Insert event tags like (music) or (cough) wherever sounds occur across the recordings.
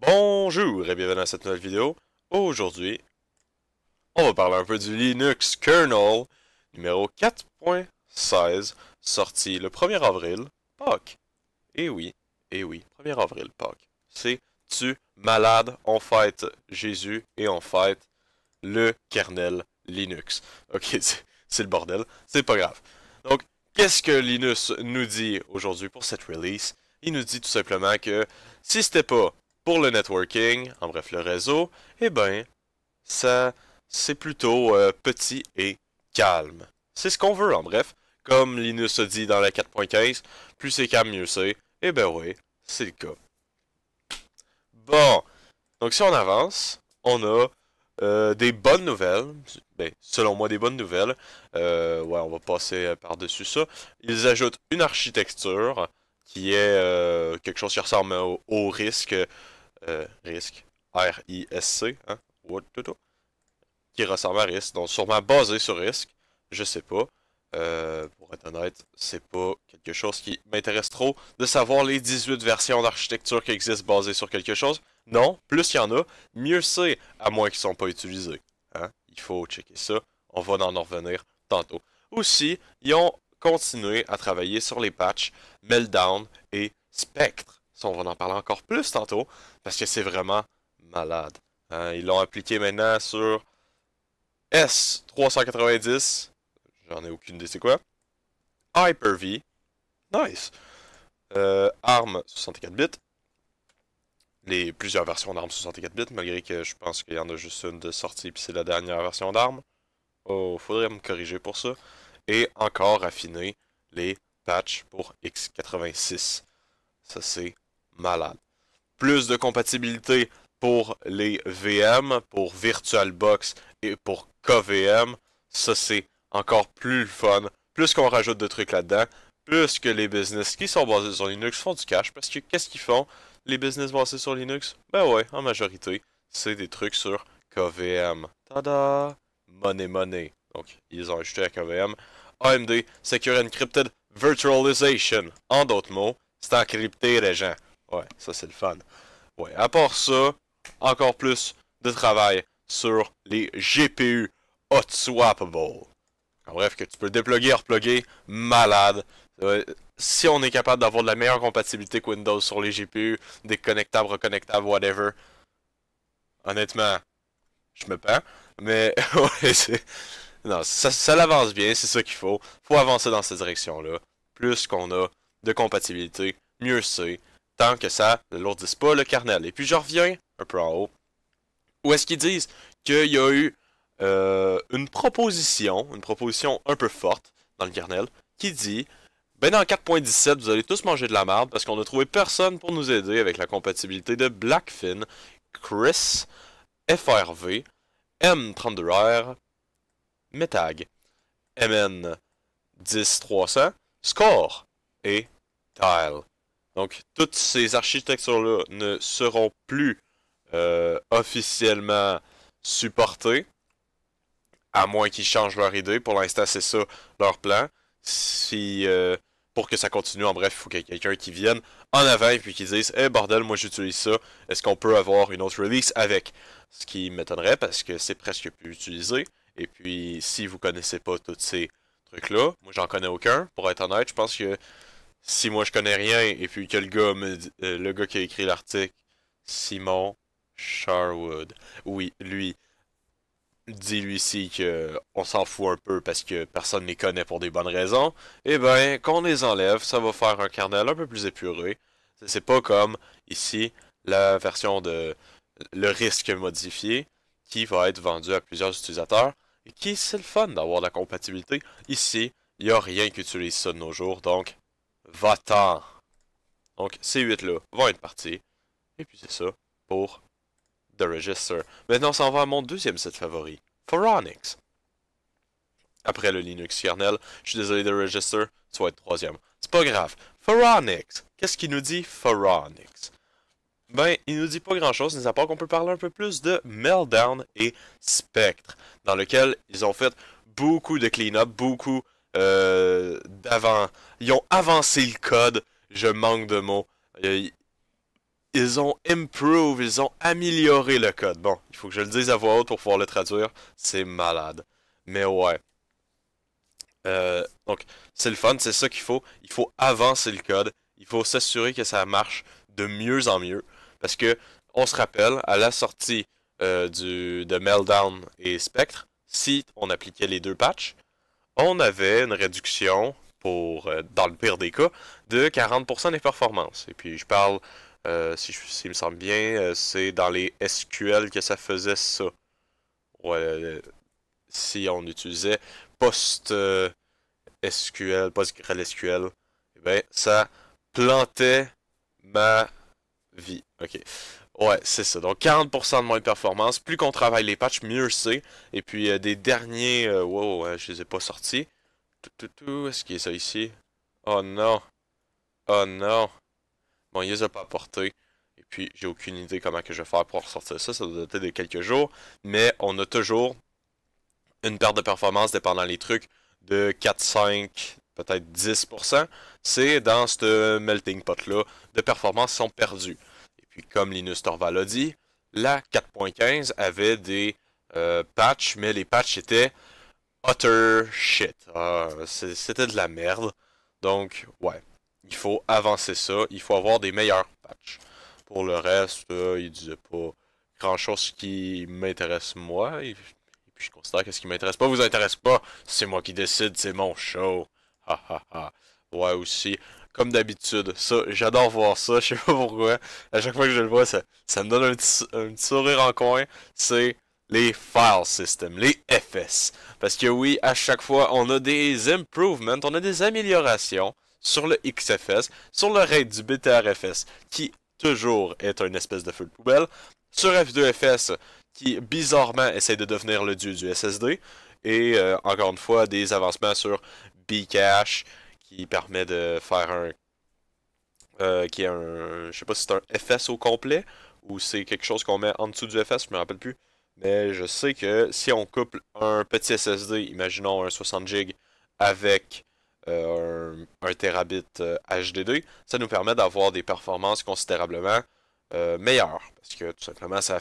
Bonjour et bienvenue dans cette nouvelle vidéo. Aujourd'hui, on va parler un peu du Linux Kernel numéro 4.16, sorti le 1er avril, Pâques. Et eh oui, eh oui, 1er avril, Pâques. C'est tu malade, on fête Jésus et on fête le kernel Linux. (laughs) Ok, c'est le bordel, c'est pas grave. Donc, qu'est-ce que Linus nous dit aujourd'hui pour cette release? Il nous dit tout simplement que si c'était pas pour le networking, en bref le réseau, eh ben, ça, c'est plutôt euh, petit et calme. C'est ce qu'on veut, en bref. Comme Linus a dit dans la 4.15, plus c'est calme, mieux c'est. Eh ben oui, c'est le cas. Bon, donc si on avance, on a euh, des bonnes nouvelles. Ben, selon moi, des bonnes nouvelles. Euh, ouais, on va passer par-dessus ça. Ils ajoutent une architecture qui est quelque chose qui ressemble au risque euh, risque RISC, R-I-S-C, hein, qui ressemble à RISC, donc sûrement basé sur risque je sais pas. Euh, pour être honnête, c'est pas quelque chose qui m'intéresse trop de savoir les 18 versions d'architecture qui existent basées sur quelque chose. Non, plus il y en a, mieux c'est, à moins qu'ils ne sont pas utilisés. Hein? Il faut checker ça. On va en revenir tantôt. Aussi, ils ont continué à travailler sur les patchs Meltdown et Spectre. Ça, on va en parler encore plus tantôt. Parce que c'est vraiment malade. Hein. ils l'ont appliqué maintenant sur S390. J'en ai aucune idée c'est quoi. Hyper-V. Nice. Euh, Arme 64 bits. Les plusieurs versions d'armes 64 bits, malgré que je pense qu'il y en a juste une de sortie, puis c'est la dernière version d'arme. Oh, faudrait me corriger pour ça. Et encore affiner les patchs pour x86. Ça, c'est malade plus de compatibilité pour les VM, pour VirtualBox et pour KVM. Ça, c'est encore plus fun. Plus qu'on rajoute de trucs là-dedans, plus que les business qui sont basés sur Linux font du cash. Parce que qu'est-ce qu'ils font, les business basés sur Linux? Ben ouais, en majorité, c'est des trucs sur KVM. Tada! Money Money. Donc, ils ont ajouté à KVM. AMD, Secure Encrypted Virtualization. En d'autres mots, c'est encrypté, les gens. Ouais, ça c'est le fun. Ouais, à part ça, encore plus de travail sur les GPU hot swappable. En bref, que tu peux dépluguer et repluguer, malade. Euh, si on est capable d'avoir de la meilleure compatibilité que Windows sur les GPU, déconnectable, reconnectable, whatever, honnêtement, je me pends. Mais, (laughs) ouais, c'est. Non, ça, ça l'avance bien, c'est ça qu'il faut. Faut avancer dans cette direction-là. Plus qu'on a de compatibilité, mieux c'est tant que ça ne lourdisse pas le kernel. Et puis je reviens un peu en haut, où est-ce qu'ils disent qu'il y a eu euh, une proposition, une proposition un peu forte dans le kernel, qui dit ben dans 4.17, vous allez tous manger de la merde parce qu'on n'a trouvé personne pour nous aider avec la compatibilité de Blackfin, Chris, FRV, M32R, Metag, MN10300, Score et Tile. Donc, toutes ces architectures-là ne seront plus euh, officiellement supportées, à moins qu'ils changent leur idée. Pour l'instant, c'est ça leur plan. Si, euh, pour que ça continue, en bref, il faut qu'il y ait quelqu'un qui vienne en avant et puis qui dise Eh bordel, moi j'utilise ça, est-ce qu'on peut avoir une autre release avec Ce qui m'étonnerait parce que c'est presque plus utilisé. Et puis, si vous connaissez pas tous ces trucs-là, moi j'en connais aucun, pour être honnête, je pense que si moi je connais rien et puis que le gars euh, le gars qui a écrit l'article, Simon Sherwood, oui, lui, dit lui ici que on s'en fout un peu parce que personne les connaît pour des bonnes raisons, eh ben qu'on les enlève, ça va faire un carnet un peu plus épuré. C'est pas comme ici la version de le risque modifié qui va être vendu à plusieurs utilisateurs et qui c'est le fun d'avoir la compatibilité. Ici, il n'y a rien qui utilise ça de nos jours, donc Va-t'en. Donc, ces 8-là vont être partis. Et puis, c'est ça pour The Register. Maintenant, on s'en va à mon deuxième set favori, Pharonix. Après le Linux kernel, je suis désolé The Register, tu vas être troisième. C'est pas grave. Pharaonix. Qu'est-ce qu'il nous dit, Pharonix? Ben, il nous dit pas grand-chose, mis à part qu'on peut parler un peu plus de Meltdown et Spectre, dans lequel ils ont fait beaucoup de clean-up, beaucoup euh, d'avant. Ils ont avancé le code. Je manque de mots. Euh, ils ont improved ils ont amélioré le code. Bon, il faut que je le dise à voix haute pour pouvoir le traduire. C'est malade. Mais ouais. Euh, donc, c'est le fun, c'est ça qu'il faut. Il faut avancer le code. Il faut s'assurer que ça marche de mieux en mieux. Parce que, on se rappelle, à la sortie du, de Meltdown et Spectre, si on appliquait les deux patchs, on avait une réduction pour, euh, dans le pire des cas, de 40% des performances. Et puis je parle, euh, si, me semble bien, euh, c'est dans les SQL que ça faisait ça. Ouais, si on utilisait Post SQL, PostgreSQL, SQL, eh ben, ça plantait ma vie. Ok. Ouais, c'est ça. Donc 40% de moins de performance. Plus qu'on travaille les patchs, mieux c'est. Et puis euh, des derniers... Euh, wow, je les ai pas sortis. Est-ce qu'il y a ça ici? Oh non. Oh non. Bon, il les a pas portés. Et puis, j'ai aucune idée comment que je vais faire pour ressortir ça. Ça doit être de quelques jours. Mais on a toujours une perte de performance dépendant les trucs de 4, 5, peut-être 10%. C'est dans ce melting pot-là de performances sont perdues comme Linus Torvald l'a dit, la 4.15 avait des euh, patchs, mais les patchs étaient utter shit. Ah, c'était de la merde. Donc, ouais, il faut avancer ça. Il faut avoir des meilleurs patchs. Pour le reste, euh, il disait pas grand-chose qui m'intéresse moi. Et, puis je considère que ce qui m'intéresse pas vous intéresse pas. C'est moi qui décide, c'est mon show. Ha ha ha. Ouais, aussi comme d'habitude. Ça, j'adore voir ça, je sais pas pourquoi. À chaque fois que je le vois, ça, me donne un petit, sourire en coin. C'est les file systems, les FS. Parce que oui, à chaque fois, on a des improvements, on a des améliorations sur le XFS, sur le raid du BTRFS, qui toujours est une espèce de feu de poubelle, sur F2FS, qui bizarrement essaie de devenir le dieu du SSD, et euh, encore une fois, des avancements sur Bcache, qui permet de faire un. Euh, qui est un. Je sais pas si c'est un FS au complet ou c'est quelque chose qu'on met en dessous du FS, je me rappelle plus. Mais je sais que si on couple un petit SSD, imaginons un 60 GB avec euh, un, terabit HDD, euh, ça nous permet d'avoir des performances considérablement meilleures. Parce que tout simplement, ça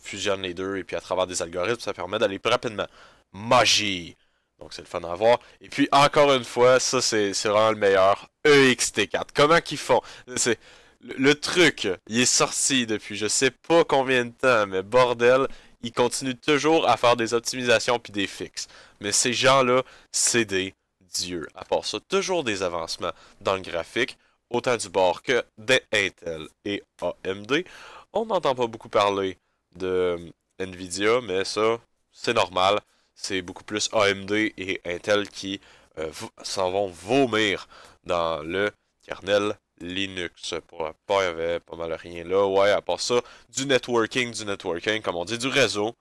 fusionne les deux et puis à travers des algorithmes, ça permet d'aller plus rapidement. Magie! Donc c'est le fun à voir. Et puis encore une fois, ça c'est vraiment le meilleur. EXT4. Comment qu'ils font C'est le, truc, il est sorti depuis je sais pas combien de temps, mais bordel, ils continuent toujours à faire des optimisations puis des fixes. Mais ces gens-là, c'est des dieux. À part ça, toujours des avancements dans le graphique, autant du bord que des Intel et AMD. On n'entend pas beaucoup parler de euh, Nvidia, mais ça, c'est normal c'est beaucoup plus AMD et Intel qui euh, s'en vont vomir dans le kernel Linux. Pour il y avait pas mal rien là. Ouais, à part ça, du networking, du networking, comme on dit, du réseau,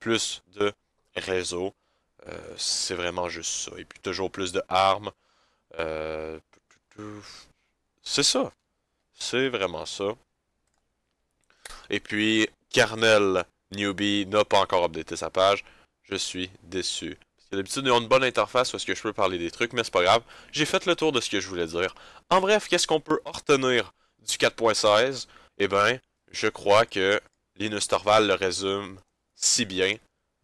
plus de réseau. Euh, c'est vraiment juste ça. Et puis toujours plus de armes. Euh, c'est ça. C'est vraiment ça. Et puis, Kernel Newbie n'a pas encore updaté sa page. Je suis déçu. Parce que d'habitude, ils ont une bonne interface où ce que je peux parler des trucs, mais c'est pas grave. J'ai fait le tour de ce que je voulais dire. En bref, qu'est-ce qu'on peut retenir du 4.16 Eh bien, je crois que Linus Torvald le résume si bien.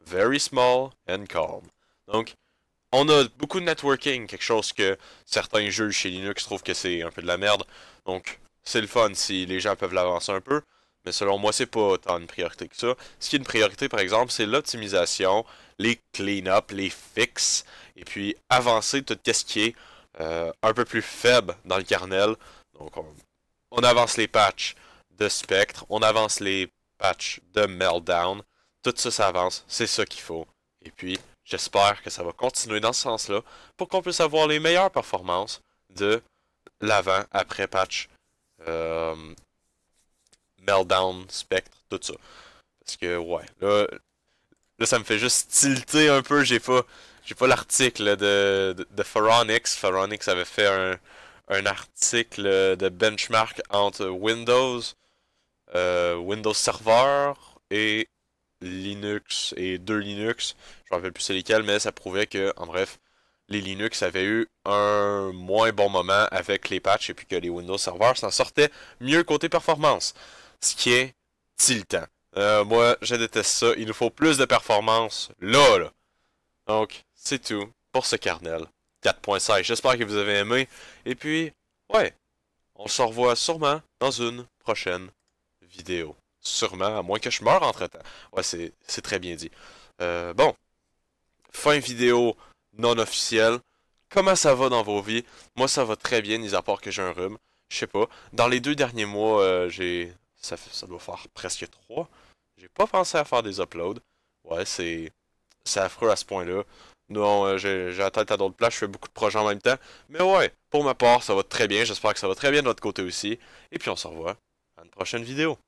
Very small and calm. Donc, on a beaucoup de networking, quelque chose que certains jeux chez Linux trouvent que c'est un peu de la merde. Donc, c'est le fun si les gens peuvent l'avancer un peu. Mais selon moi, c'est pas autant une priorité que ça. Ce qui est une priorité, par exemple, c'est l'optimisation, les clean-up, les fixes, et puis avancer tout ce qui est euh, un peu plus faible dans le kernel. Donc, on, avance les patchs de Spectre, on avance les patchs de Meltdown. Tout ça, ça avance. C'est ça qu'il faut. Et puis, j'espère que ça va continuer dans ce sens-là pour qu'on puisse avoir les meilleures performances de l'avant-après patch. Euh, Meltdown, Spectre, tout ça. Parce que, ouais, là, ça me fait juste tilter un peu. J'ai pas, j'ai pas l'article de, de, Pharonix. Pharonix avait fait un, article de benchmark entre Windows, euh, Windows Server et Linux et deux Linux. Je me rappelle plus c'est lesquels, mais ça prouvait que, en bref, les Linux avaient eu un moins bon moment avec les patchs et puis que les Windows Server s'en sortaient mieux côté performance ce qui est tiltant. Euh, moi, je déteste ça. Il nous faut plus de performance là, Donc, c'est tout pour ce carnel. 4.16. J'espère que vous avez aimé. Et puis, ouais, on se revoit sûrement dans une prochaine vidéo. Sûrement, à moins que je meure entre-temps. Ouais, c'est très bien dit. Euh, bon, fin vidéo non officielle. Comment ça va dans vos vies? Moi, ça va très bien, mis à part que j'ai un rhume. Je sais pas. Dans les deux derniers mois, euh, j'ai ça, doit faire presque 3. J'ai pas pensé à faire des uploads. Ouais, c'est affreux à ce point-là. Non, euh, j'ai la tête à d'autres places, je fais beaucoup de projets en même temps. Mais ouais, pour ma part, ça va très bien. J'espère que ça va très bien de votre côté aussi. Et puis on se revoit à une prochaine vidéo.